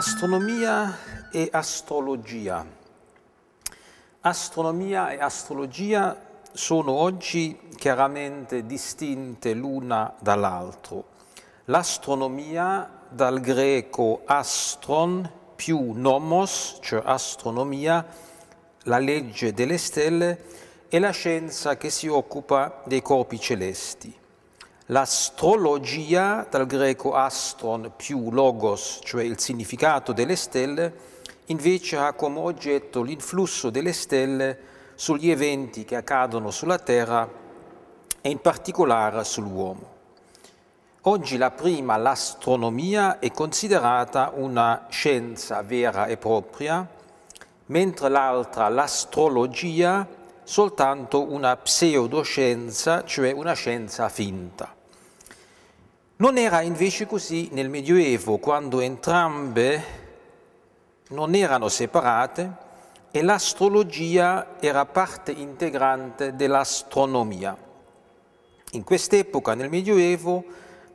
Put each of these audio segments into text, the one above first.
Astronomia e astrologia. Astronomia e astrologia sono oggi chiaramente distinte l'una dall'altro. L'astronomia dal greco astron più nomos, cioè astronomia, la legge delle stelle, è la scienza che si occupa dei corpi celesti. L'astrologia, dal greco astron più logos, cioè il significato delle stelle, invece ha come oggetto l'influsso delle stelle sugli eventi che accadono sulla Terra e in particolare sull'uomo. Oggi la prima, l'astronomia, è considerata una scienza vera e propria, mentre l'altra, l'astrologia, soltanto una pseudoscienza, cioè una scienza finta. Non era invece così nel Medioevo, quando entrambe non erano separate e l'astrologia era parte integrante dell'astronomia. In quest'epoca, nel Medioevo,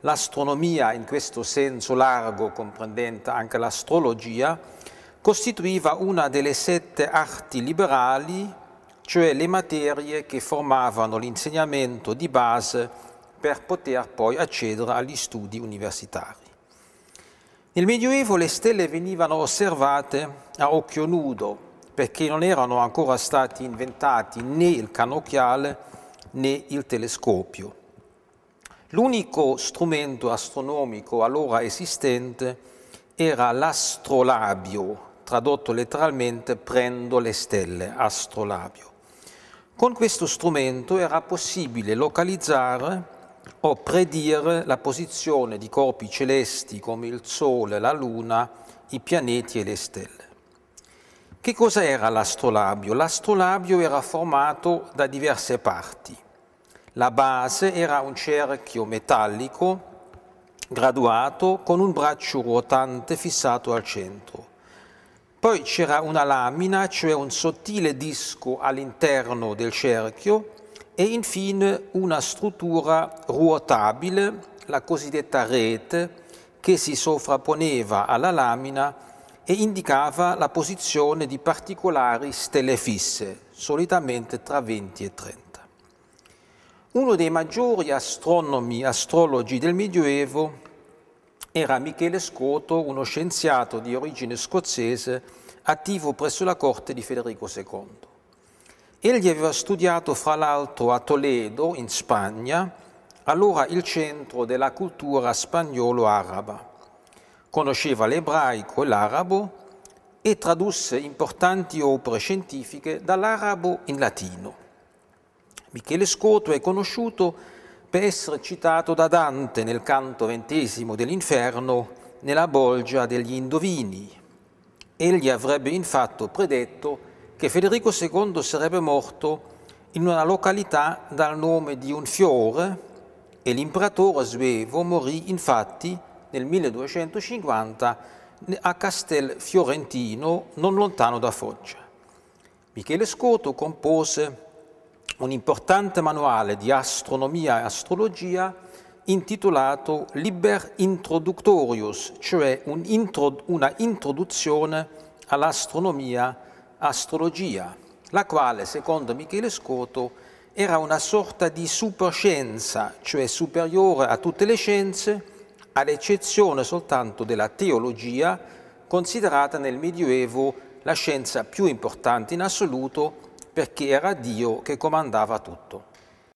l'astronomia, in questo senso largo, comprendente anche l'astrologia, costituiva una delle sette arti liberali, cioè le materie che formavano l'insegnamento di base per poter poi accedere agli studi universitari. Nel Medioevo le stelle venivano osservate a occhio nudo perché non erano ancora stati inventati né il cannocchiale né il telescopio. L'unico strumento astronomico allora esistente era l'astrolabio, tradotto letteralmente prendo le stelle, astrolabio. Con questo strumento era possibile localizzare o predire la posizione di corpi celesti come il Sole, la Luna, i pianeti e le stelle. Che cos'era l'astrolabio? L'astrolabio era formato da diverse parti. La base era un cerchio metallico graduato con un braccio ruotante fissato al centro. Poi c'era una lamina, cioè un sottile disco all'interno del cerchio e infine una struttura ruotabile, la cosiddetta rete, che si sovrapponeva alla lamina e indicava la posizione di particolari stelle fisse, solitamente tra 20 e 30. Uno dei maggiori astronomi astrologi del Medioevo era Michele Scoto, uno scienziato di origine scozzese attivo presso la corte di Federico II. Egli aveva studiato fra l'altro a Toledo, in Spagna, allora il centro della cultura spagnolo-araba. Conosceva l'ebraico e l'arabo e tradusse importanti opere scientifiche dall'arabo in latino. Michele Scoto è conosciuto per essere citato da Dante nel canto ventesimo dell'Inferno nella bolgia degli Indovini. Egli avrebbe infatti predetto che Federico II sarebbe morto in una località dal nome di un fiore e l'imperatore svevo morì infatti nel 1250 a Castel Fiorentino, non lontano da Foggia. Michele Scoto compose un importante manuale di astronomia e astrologia intitolato Liber Introductorius, cioè un intro, una introduzione all'astronomia astrologia, la quale, secondo Michele Scoto, era una sorta di superscienza, cioè superiore a tutte le scienze, all'eccezione soltanto della teologia, considerata nel Medioevo la scienza più importante in assoluto perché era Dio che comandava tutto.